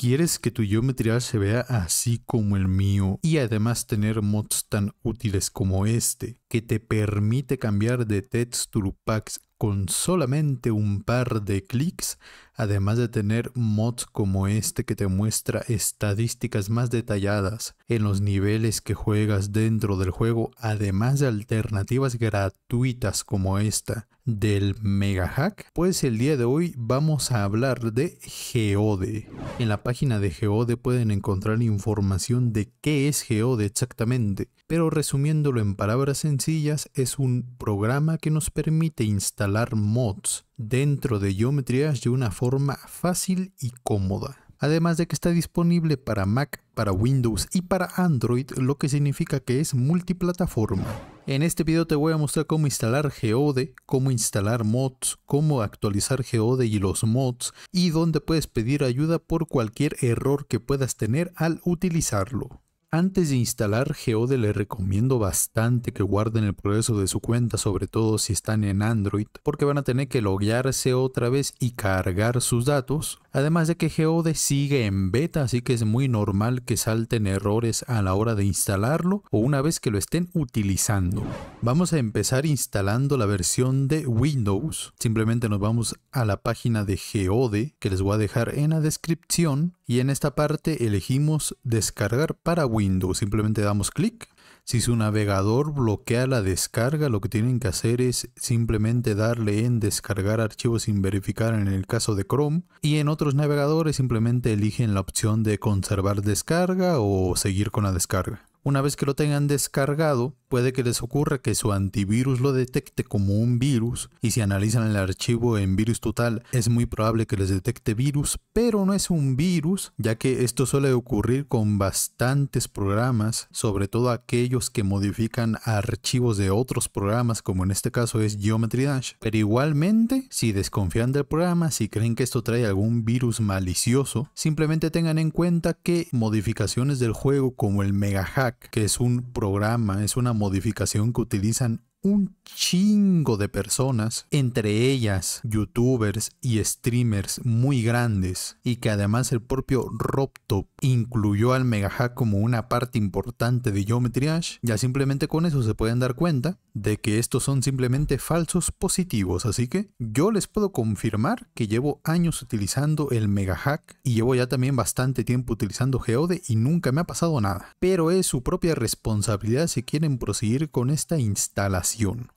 ¿Quieres que tu geometría se vea así como el mío y además tener mods tan útiles como este, que te permite cambiar de texture packs con solamente un par de clics? además de tener mods como este que te muestra estadísticas más detalladas en los niveles que juegas dentro del juego, además de alternativas gratuitas como esta del mega hack, pues el día de hoy vamos a hablar de Geode. En la página de Geode pueden encontrar información de qué es Geode exactamente, pero resumiéndolo en palabras sencillas, es un programa que nos permite instalar mods dentro de geometrías de una forma fácil y cómoda. Además de que está disponible para Mac, para Windows y para Android, lo que significa que es multiplataforma. En este video te voy a mostrar cómo instalar Geode, cómo instalar mods, cómo actualizar Geode y los mods y dónde puedes pedir ayuda por cualquier error que puedas tener al utilizarlo. Antes de instalar Geode le recomiendo bastante que guarden el progreso de su cuenta, sobre todo si están en Android, porque van a tener que loguearse otra vez y cargar sus datos. Además de que Geode sigue en beta, así que es muy normal que salten errores a la hora de instalarlo o una vez que lo estén utilizando. Vamos a empezar instalando la versión de Windows. Simplemente nos vamos a la página de Geode, que les voy a dejar en la descripción, y en esta parte elegimos descargar para Windows simplemente damos clic. Si su navegador bloquea la descarga, lo que tienen que hacer es simplemente darle en descargar archivos sin verificar en el caso de Chrome. Y en otros navegadores simplemente eligen la opción de conservar descarga o seguir con la descarga. Una vez que lo tengan descargado, puede que les ocurra que su antivirus lo detecte como un virus y si analizan el archivo en virus total es muy probable que les detecte virus, pero no es un virus, ya que esto suele ocurrir con bastantes programas, sobre todo aquellos que modifican archivos de otros programas, como en este caso es Geometry Dash. Pero igualmente, si desconfían del programa, si creen que esto trae algún virus malicioso, simplemente tengan en cuenta que modificaciones del juego como el Mega Hack, que es un programa, es una modificación que utilizan un chingo de personas, entre ellas youtubers y streamers muy grandes, y que además el propio RobTop incluyó al megahack como una parte importante de Geometry Dash, ya simplemente con eso se pueden dar cuenta de que estos son simplemente falsos positivos, así que yo les puedo confirmar que llevo años utilizando el megahack y llevo ya también bastante tiempo utilizando Geode y nunca me ha pasado nada, pero es su propia responsabilidad si quieren proseguir con esta instalación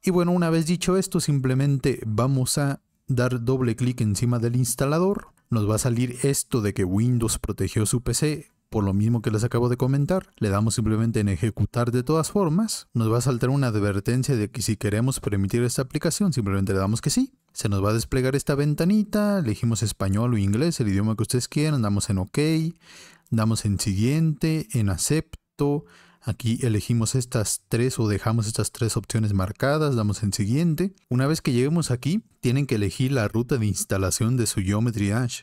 y bueno, una vez dicho esto, simplemente vamos a dar doble clic encima del instalador. Nos va a salir esto de que Windows protegió su PC por lo mismo que les acabo de comentar, le damos simplemente en ejecutar de todas formas, nos va a saltar una advertencia de que si queremos permitir esta aplicación, simplemente le damos que sí. Se nos va a desplegar esta ventanita, elegimos español o inglés, el idioma que ustedes quieran, damos en OK, damos en siguiente, en acepto, Aquí elegimos estas tres o dejamos estas tres opciones marcadas, damos en siguiente. Una vez que lleguemos aquí, tienen que elegir la ruta de instalación de su Geometry Dash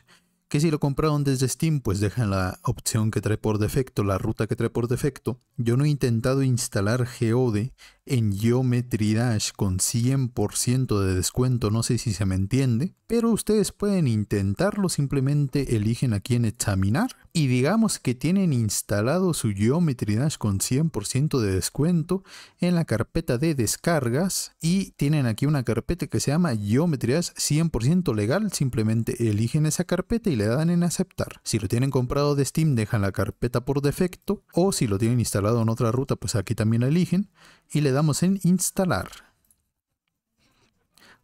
que si lo compraron desde Steam, pues dejan la opción que trae por defecto, la ruta que trae por defecto. Yo no he intentado instalar Geode en Geometry Dash con 100% de descuento, no sé si se me entiende, pero ustedes pueden intentarlo, simplemente eligen aquí en examinar y digamos que tienen instalado su Geometry Dash con 100% de descuento en la carpeta de descargas y tienen aquí una carpeta que se llama Geometry Dash 100% legal, simplemente eligen esa carpeta y le dan en aceptar. Si lo tienen comprado de Steam dejan la carpeta por defecto o si lo tienen instalado en otra ruta pues aquí también eligen y le damos en instalar.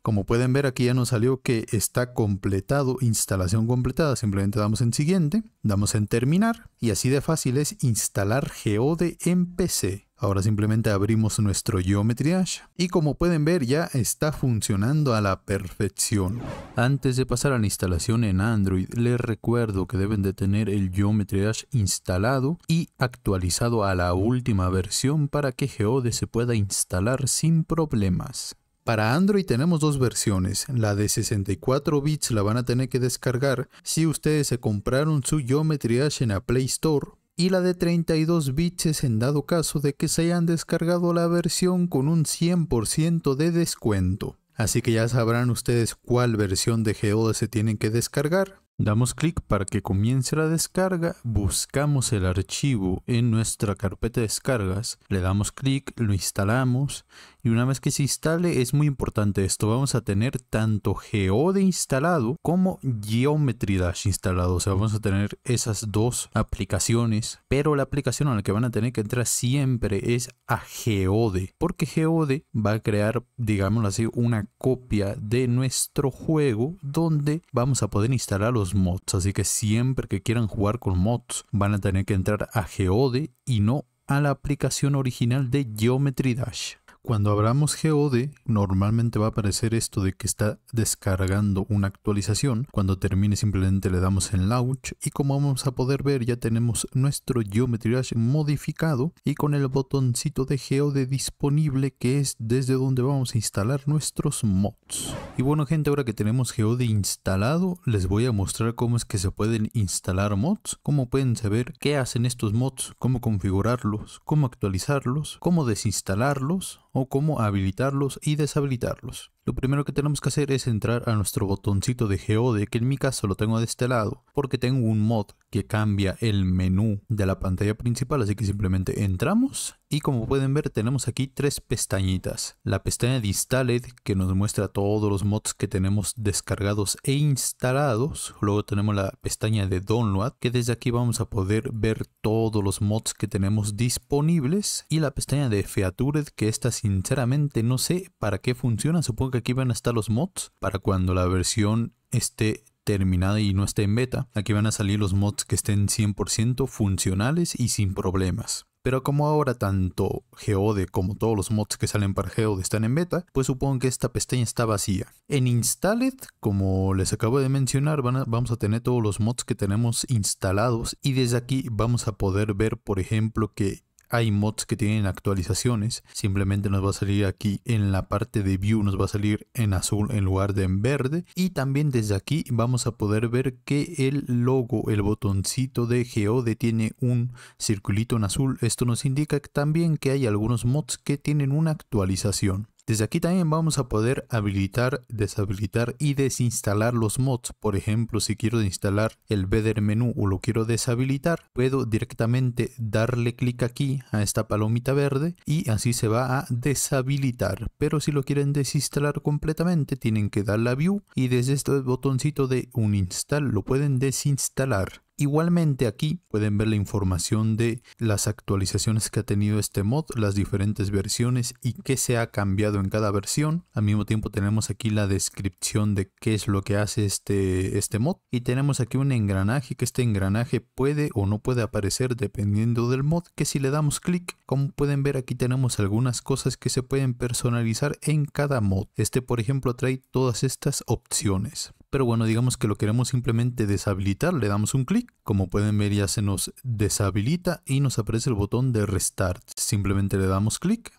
Como pueden ver aquí ya nos salió que está completado, instalación completada. Simplemente damos en siguiente, damos en terminar y así de fácil es instalar Geode en PC. Ahora simplemente abrimos nuestro Geometry y como pueden ver ya está funcionando a la perfección. Antes de pasar a la instalación en Android, les recuerdo que deben de tener el Geometry instalado y actualizado a la última versión para que Geode se pueda instalar sin problemas. Para Android tenemos dos versiones, la de 64 bits la van a tener que descargar si ustedes se compraron su Geometry Dash en la Play Store y la de 32 bits en dado caso de que se hayan descargado la versión con un 100% de descuento. Así que ya sabrán ustedes cuál versión de se tienen que descargar. Damos clic para que comience la descarga, buscamos el archivo en nuestra carpeta de descargas, le damos clic, lo instalamos y una vez que se instale es muy importante esto, vamos a tener tanto Geode instalado como Geometry Dash instalado, o sea, vamos a tener esas dos aplicaciones, pero la aplicación a la que van a tener que entrar siempre es a Geode, porque Geode va a crear, digámoslo así, una copia de nuestro juego donde vamos a poder instalar los mods, así que siempre que quieran jugar con mods van a tener que entrar a Geode y no a la aplicación original de Geometry Dash. Cuando abramos GeoD, normalmente va a aparecer esto de que está descargando una actualización. Cuando termine simplemente le damos en Launch y como vamos a poder ver ya tenemos nuestro Geometry Dash modificado y con el botoncito de GeoD disponible que es desde donde vamos a instalar nuestros mods. Y bueno gente, ahora que tenemos GeoD instalado, les voy a mostrar cómo es que se pueden instalar mods, cómo pueden saber qué hacen estos mods, cómo configurarlos, cómo actualizarlos, cómo desinstalarlos o cómo habilitarlos y deshabilitarlos. Lo primero que tenemos que hacer es entrar a nuestro botoncito de geode, que en mi caso lo tengo de este lado, porque tengo un mod que cambia el menú de la pantalla principal, así que simplemente entramos y como pueden ver tenemos aquí tres pestañitas. La pestaña de Installed que nos muestra todos los mods que tenemos descargados e instalados. Luego tenemos la pestaña de Download que desde aquí vamos a poder ver todos los mods que tenemos disponibles. Y la pestaña de Featured que esta sinceramente no sé para qué funciona, supongo que aquí van a estar los mods para cuando la versión esté terminada y no esté en beta. Aquí van a salir los mods que estén 100% funcionales y sin problemas. Pero como ahora tanto Geode como todos los mods que salen para Geode están en beta, pues supongo que esta pestaña está vacía. En Installed, como les acabo de mencionar, vamos a tener todos los mods que tenemos instalados y desde aquí vamos a poder ver, por ejemplo, que hay mods que tienen actualizaciones. Simplemente nos va a salir aquí en la parte de view, nos va a salir en azul en lugar de en verde. Y también desde aquí vamos a poder ver que el logo, el botoncito de Geode tiene un circulito en azul. Esto nos indica también que hay algunos mods que tienen una actualización. Desde aquí también vamos a poder habilitar, deshabilitar y desinstalar los mods. Por ejemplo, si quiero instalar el Better Menú o lo quiero deshabilitar, puedo directamente darle clic aquí a esta palomita verde y así se va a deshabilitar. Pero si lo quieren desinstalar completamente, tienen que dar la View y desde este botoncito de un install lo pueden desinstalar. Igualmente aquí pueden ver la información de las actualizaciones que ha tenido este mod, las diferentes versiones y qué se ha cambiado en cada versión. Al mismo tiempo tenemos aquí la descripción de qué es lo que hace este, este mod. Y tenemos aquí un engranaje que este engranaje puede o no puede aparecer dependiendo del mod que si le damos clic, como pueden ver aquí tenemos algunas cosas que se pueden personalizar en cada mod. Este por ejemplo trae todas estas opciones pero bueno, digamos que lo queremos simplemente deshabilitar, le damos un clic, como pueden ver ya se nos deshabilita y nos aparece el botón de restart, simplemente le damos clic.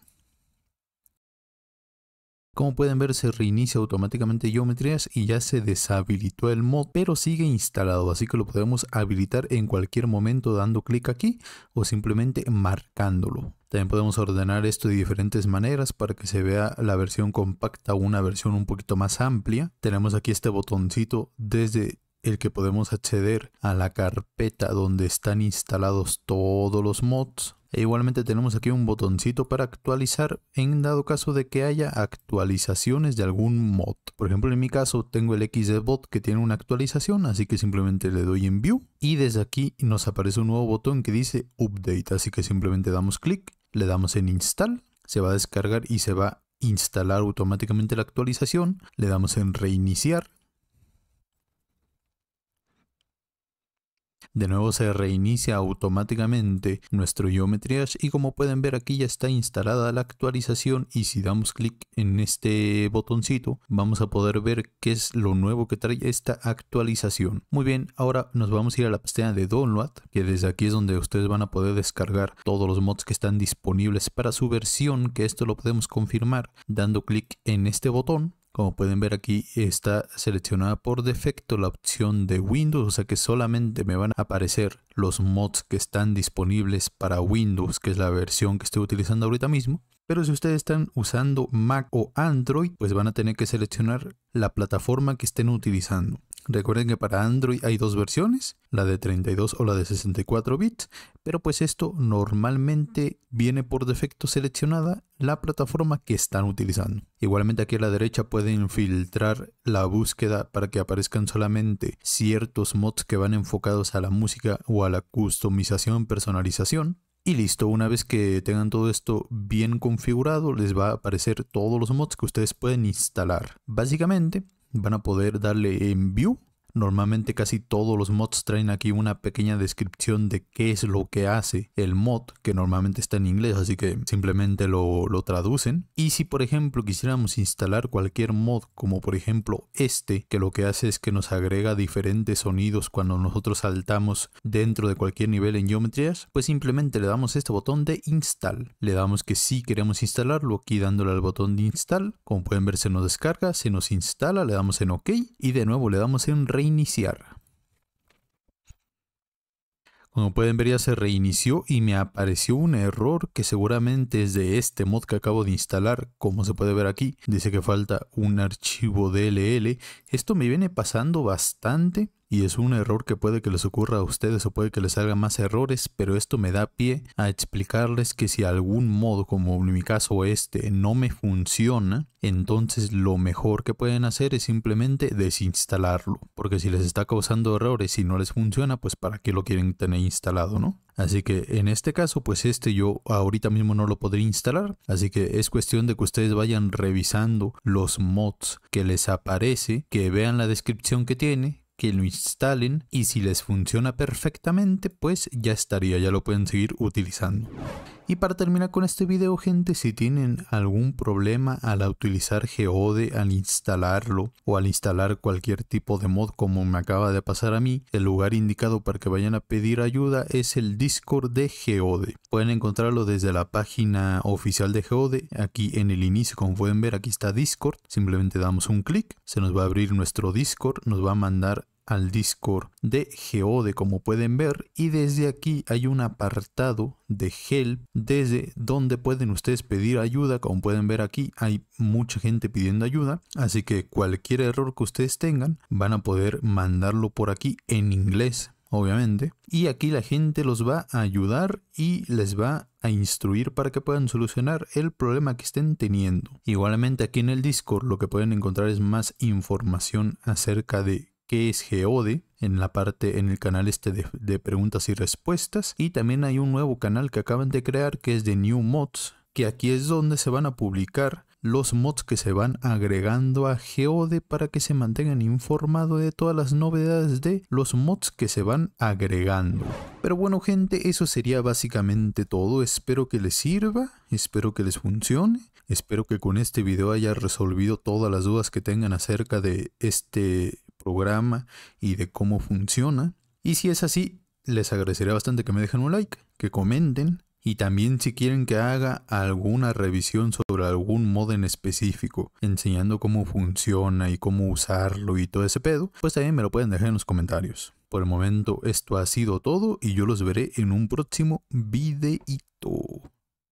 Como pueden ver se reinicia automáticamente Geometrías y ya se deshabilitó el mod, pero sigue instalado, así que lo podemos habilitar en cualquier momento dando clic aquí o simplemente marcándolo. También podemos ordenar esto de diferentes maneras para que se vea la versión compacta o una versión un poquito más amplia. Tenemos aquí este botoncito desde el que podemos acceder a la carpeta donde están instalados todos los mods. E igualmente tenemos aquí un botoncito para actualizar en dado caso de que haya actualizaciones de algún mod. Por ejemplo, en mi caso tengo el XDBot que tiene una actualización, así que simplemente le doy en View y desde aquí nos aparece un nuevo botón que dice Update, así que simplemente damos clic le damos en install, se va a descargar y se va a instalar automáticamente la actualización, le damos en reiniciar De nuevo se reinicia automáticamente nuestro Geometry y como pueden ver aquí ya está instalada la actualización y si damos clic en este botoncito vamos a poder ver qué es lo nuevo que trae esta actualización. Muy bien, ahora nos vamos a ir a la pestaña de Download que desde aquí es donde ustedes van a poder descargar todos los mods que están disponibles para su versión que esto lo podemos confirmar dando clic en este botón como pueden ver aquí está seleccionada por defecto la opción de Windows, o sea que solamente me van a aparecer los mods que están disponibles para Windows, que es la versión que estoy utilizando ahorita mismo. Pero si ustedes están usando Mac o Android, pues van a tener que seleccionar la plataforma que estén utilizando. Recuerden que para Android hay dos versiones, la de 32 o la de 64 bits, pero pues esto normalmente viene por defecto seleccionada la plataforma que están utilizando. Igualmente aquí a la derecha pueden filtrar la búsqueda para que aparezcan solamente ciertos mods que van enfocados a la música o a la customización, personalización. Y listo, una vez que tengan todo esto bien configurado, les va a aparecer todos los mods que ustedes pueden instalar. Básicamente, van a poder darle en view Normalmente casi todos los mods traen aquí una pequeña descripción de qué es lo que hace el mod, que normalmente está en inglés, así que simplemente lo, traducen. Y si por ejemplo quisiéramos instalar cualquier mod, como por ejemplo este, que lo que hace es que nos agrega diferentes sonidos cuando nosotros saltamos dentro de cualquier nivel en geometrías, pues simplemente le damos este botón de install. Le damos que sí queremos instalarlo aquí dándole al botón de install. Como pueden ver se nos descarga, se nos instala, le damos en OK y de nuevo le damos en Reinstalar. Como pueden ver ya se reinició y me apareció un error que seguramente es de este mod que acabo de instalar, como se puede ver aquí. Dice que falta un archivo DLL. Esto me viene pasando bastante y es un error que puede que les ocurra a ustedes o puede que les salgan más errores, pero esto me da pie a explicarles que si algún modo, como en mi caso este, no me funciona, entonces lo mejor que pueden hacer es simplemente desinstalarlo, porque si les está causando errores y no les funciona, pues para qué lo quieren tener instalado, ¿no? Así que en este caso, pues este yo ahorita mismo no lo podría instalar. Así que es cuestión de que ustedes vayan revisando los mods que les aparece, que vean la descripción que tiene, que lo instalen y si les funciona perfectamente, pues ya estaría, ya lo pueden seguir utilizando. Y para terminar con este video gente, si tienen algún problema al utilizar Geode, al instalarlo o al instalar cualquier tipo de mod como me acaba de pasar a mí, el lugar indicado para que vayan a pedir ayuda es el Discord de Geode. Pueden encontrarlo desde la página oficial de Geode, aquí en el inicio como pueden ver aquí está Discord, simplemente damos un clic, se nos va a abrir nuestro Discord, nos va a mandar al Discord de Geode como pueden ver y desde aquí hay un apartado de help desde donde pueden ustedes pedir ayuda como pueden ver aquí hay mucha gente pidiendo ayuda así que cualquier error que ustedes tengan van a poder mandarlo por aquí en inglés obviamente y aquí la gente los va a ayudar y les va a instruir para que puedan solucionar el problema que estén teniendo igualmente aquí en el discord lo que pueden encontrar es más información acerca de que es Geode en la parte en el canal este de, preguntas y respuestas y también hay un nuevo canal que acaban de crear que es de New Mods que aquí es donde se van a publicar los mods que se van agregando a Geode para que se mantengan informados de todas las novedades de los mods que se van agregando. Pero bueno gente, eso sería básicamente todo. Espero que les sirva, espero que les funcione. Espero que con este video haya resolvido todas las dudas que tengan acerca de este programa y de cómo funciona. Y si es así, les agradecería bastante que me dejen un like, que comenten y también si quieren que haga alguna revisión sobre algún modo en específico, enseñando cómo funciona y cómo usarlo y todo ese pedo, pues también me lo pueden dejar en los comentarios. Por el momento esto ha sido todo y yo los veré en un próximo videito.